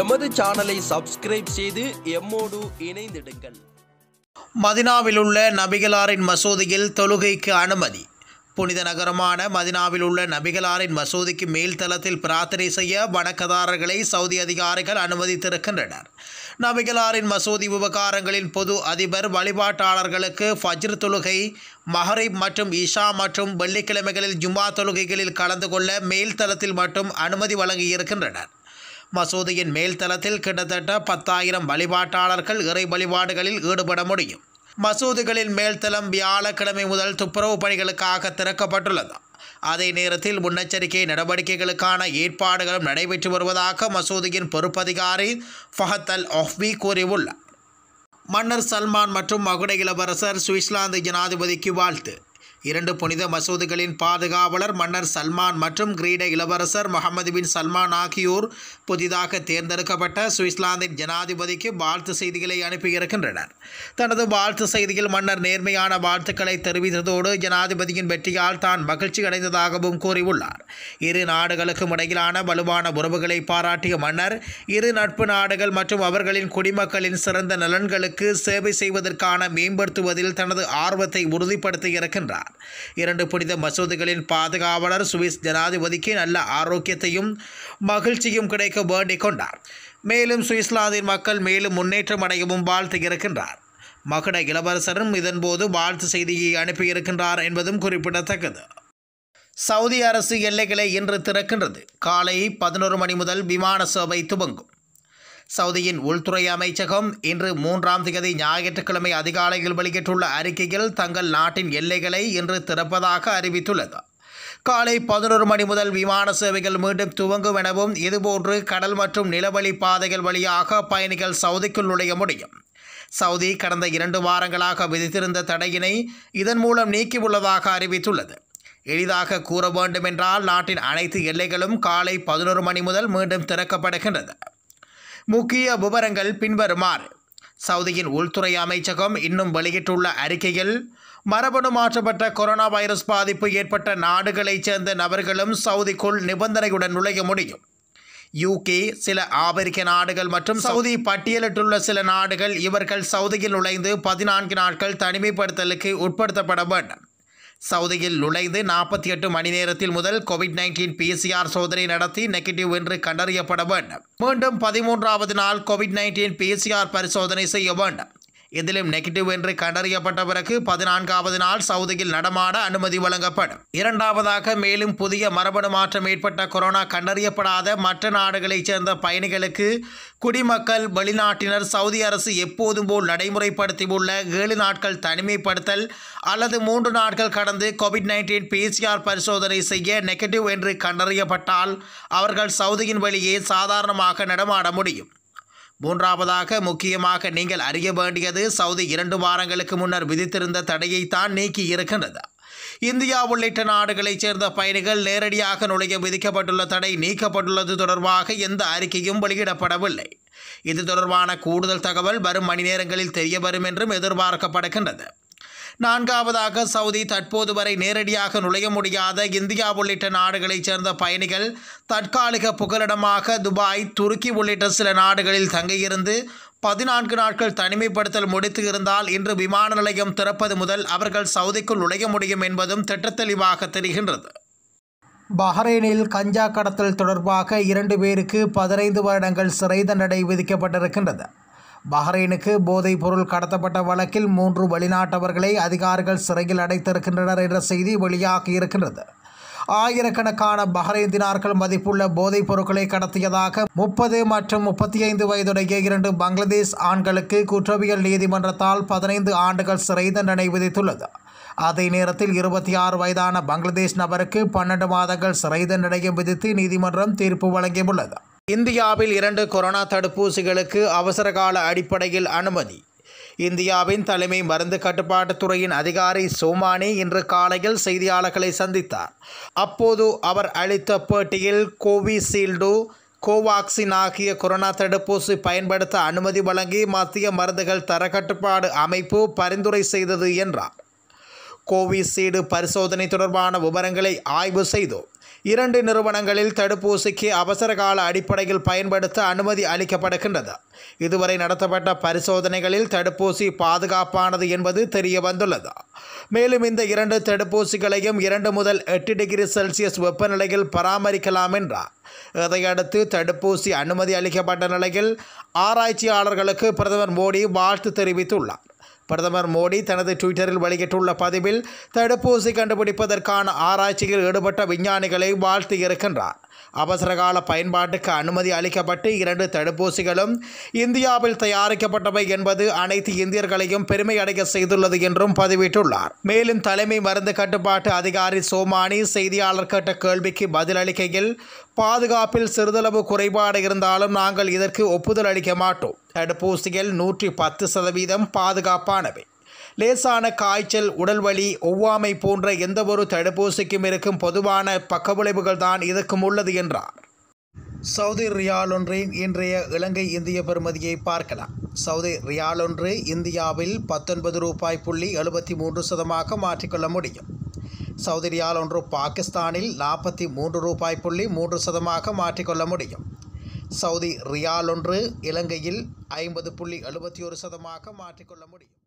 எமது சேனலை சப்ஸ்கிரைப் செய்து எம்மோடு இணைந்திடுங்கள் மதினாவில் உள்ள நபிகளாரின் மசூதியில் தொழுகைக்கு அனுமதி புனித நகரமான மதினாவில் உள்ள நபிகளாரின் மசூதிக்கு மேல்தளத்தில் பிரார்த்தனை செய்ய வணக்கதாரர்களை சவுதி அதிகாரிகள் அனுமதித்திருக்கின்றனர் நபிகளாரின் மசூதி விவகாரங்களின் பொது அதிபர் வழிபாட்டாளர்களுக்கு ஃபஜ்ர் தொழுகை மஹரிப் மற்றும் இஷா மற்றும் வெள்ளிக்கிழமைகளில் ஜும்மா தொழுகைகளில் கலந்து கொள்ள மேல்தளத்தில் மட்டும் அனுமதி வழங்கியிருக்கின்றனர் மசூதியின் மேல்தளத்தில் கிட்டத்தட்ட பத்தாயிரம் வழிபாட்டாளர்கள் இறை வழிபாடுகளில் ஈடுபட முடியும் மசூதிகளின் மேல்தளம் வியாழக்கிழமை முதல் துப்புரவு பணிகளுக்காக திறக்கப்பட்டுள்ளது அதே நேரத்தில் முன்னெச்சரிக்கை நடவடிக்கைகளுக்கான ஏற்பாடுகளும் நடைபெற்று வருவதாக மசூதியின் பொறுப்பதிகாரி ஃபஹத் அல் ஒஹ்வி கூறியுள்ளார் மன்னர் சல்மான் மற்றும் மகுட இளவரசர் சுவிட்சர்லாந்து ஜனாதிபதிக்கு வாழ்த்து இரண்டு புனித மசூதிகளின் பாதுகாவலர் மன்னர் சல்மான் மற்றும் கிரீட இளவரசர் முகமது பின் சல்மான் ஆகியோர் புதிதாக தேர்ந்தெடுக்கப்பட்ட சுவிட்சர்லாந்தின் ஜனாதிபதிக்கு வாழ்த்து செய்திகளை அனுப்பியிருக்கின்றனர் தனது வாழ்த்து செய்தியில் மன்னர் நேர்மையான வாழ்த்துக்களை தெரிவித்ததோடு ஜனாதிபதியின் வெற்றியால் தான் மகிழ்ச்சி அடைந்ததாகவும் கூறியுள்ளார் இரு நாடுகளுக்கும் இடையிலான வலுவான உறவுகளை பாராட்டிய மன்னர் இரு நட்பு நாடுகள் மற்றும் அவர்களின் குடிமக்களின் சிறந்த நலன்களுக்கு சேவை செய்வதற்கான மேம்படுத்துவதில் தனது ஆர்வத்தை உறுதிப்படுத்தியிருக்கின்றார் கூறினார் இரண்டு புனித மசூதிகளின் பாதுகாவலர் சுவிஸ் ஜனாதிபதிக்கு நல்ல ஆரோக்கியத்தையும் மகிழ்ச்சியும் கிடைக்க வேண்டிக் கொண்டார் மேலும் சுவிஸ்லாந்தின் மக்கள் மேலும் முன்னேற்றம் அடையவும் வாழ்த்து இருக்கின்றார் மகட இளவரசரும் இதன்போது வாழ்த்து செய்தியை அனுப்பியிருக்கின்றார் என்பதும் குறிப்பிடத்தக்கது சவுதி அரசு எல்லைகளை இன்று திறக்கின்றது காலை பதினோரு மணி முதல் விமான சேவை துவங்கும் சவுதியின் உள்துறை அமைச்சகம் இன்று மூன்றாம் திகதி ஞாயிற்றுக்கிழமை அதிகாலையில் வெளியிட்டுள்ள அறிக்கையில் தங்கள் நாட்டின் எல்லைகளை இன்று திறப்பதாக அறிவித்துள்ளது காலை பதினோரு மணி முதல் விமான சேவைகள் மீண்டும் துவங்கும் எனவும் இதுபோன்று கடல் மற்றும் நிலவழி பாதைகள் வழியாக பயணிகள் சவுதிக்குள் நுழைய முடியும் சவுதி கடந்த இரண்டு வாரங்களாக விதித்திருந்த தடையினை இதன் மூலம் நீக்கியுள்ளதாக அறிவித்துள்ளது எளிதாக கூற வேண்டுமென்றால் நாட்டின் அனைத்து எல்லைகளும் காலை பதினோரு மணி முதல் மீண்டும் திறக்கப்படுகின்றது முக்கிய விவரங்கள் பின்வருமாறு சவுதியின் உள்துறை அமைச்சகம் இன்னும் வெளியிட்டுள்ள அறிக்கையில் மரபணு மாற்றப்பட்ட கொரோனா வைரஸ் பாதிப்பு ஏற்பட்ட நாடுகளைச் சேர்ந்த நபர்களும் சவுதிக்குள் நிபந்தனையுடன் நுழைய முடியும் யூகே சில ஆப்பிரிக்க நாடுகள் மற்றும் சவுதி பட்டியலிட்டுள்ள சில நாடுகள் இவர்கள் சவுதியில் நுழைந்து பதினான்கு நாட்கள் தனிமைப்படுத்தலுக்கு உட்படுத்தப்பட வேண்டும் சவுதியில் நுழைந்து நாற்பத்தி எட்டு மணி நேரத்தில் முதல் கோவிட் நைன்டீன் பிசிஆர் சோதனை நடத்தி நெகட்டிவ் என்று கண்டறியப்பட வேண்டும் மீண்டும் பதிமூன்றாவது நாள் கோவிட் நைன்டீன் பிசிஆர் பரிசோதனை செய்ய வேண்டும் இதிலும் நெகட்டிவ் என்று கண்டறியப்பட்ட பிறகு பதினான்காவது நாள் சவுதியில் நடமாட அனுமதி வழங்கப்படும் இரண்டாவதாக மேலும் புதிய மரபணு மாற்றம் ஏற்பட்ட கொரோனா கண்டறியப்படாத மற்ற நாடுகளைச் சேர்ந்த பயணிகளுக்கு குடிமக்கள் வெளிநாட்டினர் சவுதி அரசு எப்போதும் போல் நடைமுறைப்படுத்தியுள்ள ஏழு நாட்கள் தனிமைப்படுத்தல் அல்லது மூன்று நாட்கள் கடந்து கோவிட் நைன்டீன் பிசிஆர் பரிசோதனை செய்ய நெகட்டிவ் என்று கண்டறியப்பட்டால் அவர்கள் சவுதியின் வழியே சாதாரணமாக நடமாட முடியும் மூன்றாவதாக முக்கியமாக நீங்கள் அறிய வேண்டியது சவுதி இரண்டு வாரங்களுக்கு முன்னர் விதித்திருந்த தடையைத்தான் நீக்கி இருக்கின்றது இந்தியா உள்ளிட்ட நாடுகளைச் சேர்ந்த பயணிகள் நேரடியாக நுழைய விதிக்கப்பட்டுள்ள தடை நீக்கப்பட்டுள்ளது தொடர்பாக எந்த அறிக்கையும் வெளியிடப்படவில்லை இது தொடர்பான கூடுதல் தகவல் வரும் மணி நேரங்களில் தெரிய வரும் என்றும் எதிர்பார்க்கப்படுகின்றது நான்காவதாக சவுதி தற்போது வரை நேரடியாக நுழைய முடியாத இந்தியா உள்ளிட்ட நாடுகளைச் சேர்ந்த பயணிகள் தற்காலிக புகலிடமாக துபாய் துருக்கி உள்ளிட்ட சில நாடுகளில் தங்கியிருந்து பதினான்கு நாட்கள் தனிமைப்படுத்தல் முடித்து இருந்தால் இன்று விமான நிலையம் திறப்பது முதல் அவர்கள் சவுதிக்குள் நுழைய முடியும் என்பதும் திட்டத்தெளிவாக தெரிகின்றது பஹ்ரைனில் கஞ்சா கடத்தல் தொடர்பாக இரண்டு பேருக்கு பதினைந்து வருடங்கள் சிறை தண்டனை விதிக்கப்பட்டிருக்கின்றது பஹ்ரைனுக்கு போதைப் பொருள் கடத்தப்பட்ட வழக்கில் மூன்று வெளிநாட்டவர்களை அதிகாரிகள் சிறையில் அடைத்திருக்கின்றனர் என்ற செய்தி வெளியாகியிருக்கின்றது இருக்கின்றது ஆயிரக்கணக்கான பஹ்ரைன் தினார்கள் மதிப்புள்ள போதைப் பொருட்களை கடத்தியதாக முப்பது மற்றும் முப்பத்தி ஐந்து வயதுடைய இரண்டு பங்களாதேஷ் ஆண்களுக்கு குற்றவியல் நீதிமன்றத்தால் பதினைந்து ஆண்டுகள் சிறை தண்டனை விதித்துள்ளது அதே நேரத்தில் இருபத்தி ஆறு வயதான பங்களாதேஷ் நபருக்கு பன்னெண்டு மாதங்கள் சிறை தண்டனையும் விதித்து நீதிமன்றம் தீர்ப்பு வழங்கியுள்ளது இந்தியாவில் இரண்டு கொரோனா தடுப்பூசிகளுக்கு அவசரகால அடிப்படையில் அனுமதி இந்தியாவின் தலைமை மருந்து கட்டுப்பாட்டுத் துறையின் அதிகாரி சோமானி இன்று காலையில் செய்தியாளர்களை சந்தித்தார் அப்போது அவர் அளித்த பேட்டியில் கோவிஷீல்டு கோவாக்சின் ஆகிய கொரோனா தடுப்பூசி பயன்படுத்த அனுமதி வழங்கி மத்திய மருந்துகள் தரக்கட்டுப்பாடு அமைப்பு பரிந்துரை செய்தது என்றார் கோவிஷீல்டு பரிசோதனை தொடர்பான விவரங்களை ஆய்வு செய்தோம் இரண்டு நிறுவனங்களில் தடுப்பூசிக்கு அவசரகால அடிப்படையில் பயன்படுத்த அனுமதி அளிக்கப்படுகின்றது இதுவரை நடத்தப்பட்ட பரிசோதனைகளில் தடுப்பூசி பாதுகாப்பானது என்பது தெரிய வந்துள்ளது மேலும் இந்த இரண்டு தடுப்பூசிகளையும் இரண்டு முதல் எட்டு டிகிரி செல்சியஸ் வெப்பநிலையில் பராமரிக்கலாம் என்றார் இதையடுத்து தடுப்பூசி அனுமதி அளிக்கப்பட்ட நிலையில் ஆராய்ச்சியாளர்களுக்கு பிரதமர் மோடி வாழ்த்து தெரிவித்துள்ளார் பிரதமர் மோடி தனது ட்விட்டரில் வெளியிட்டுள்ள பதிவில் தடுப்பூசி கண்டுபிடிப்பதற்கான ஆராய்ச்சியில் ஈடுபட்ட விஞ்ஞானிகளை வாழ்த்தியிருக்கின்றார் அவசரகால பயன்பாட்டுக்கு அனுமதி அளிக்கப்பட்டு இரண்டு தடுப்பூசிகளும் இந்தியாவில் தயாரிக்கப்பட்டவை என்பது அனைத்து இந்தியர்களையும் பெருமை அடைய செய்துள்ளது என்றும் பதிவிட்டுள்ளார் மேலும் தலைமை மருந்து கட்டுப்பாட்டு அதிகாரி சோமானி செய்தியாளர் கேட்ட கேள்விக்கு பதிலளிக்கையில் பாதுகாப்பில் சிறிதளவு குறைபாடு இருந்தாலும் நாங்கள் இதற்கு ஒப்புதல் அளிக்க மாட்டோம் தடுப்பூசிகள் நூற்றி பத்து சதவீதம் பாதுகாப்பானவை லேசான காய்ச்சல் உடல்வலி ஒவ்வாமை போன்ற எந்தவொரு தடுப்பூசிக்கும் இருக்கும் பொதுவான பக்கவிளைவுகள் தான் இதற்கும் உள்ளது என்றார் சவுதி ரியால் ஒன்றின் இன்றைய இலங்கை இந்திய பெறுமதியை பார்க்கலாம் சவுதி ரியால் ஒன்று இந்தியாவில் பத்தொன்பது ரூபாய் புள்ளி எழுபத்தி மூன்று சதமாக மாற்றிக்கொள்ள முடியும் சவுதி ரியால் ஒன்று பாகிஸ்தானில் நாற்பத்தி மூன்று ரூபாய் புள்ளி மூன்று சதமாக மாற்றிக்கொள்ள முடியும் சவுதி ரியால் ஒன்று இலங்கையில் ஐம்பது புள்ளி எழுபத்தி ஒரு சதமாக மாற்றிக்கொள்ள முடியும்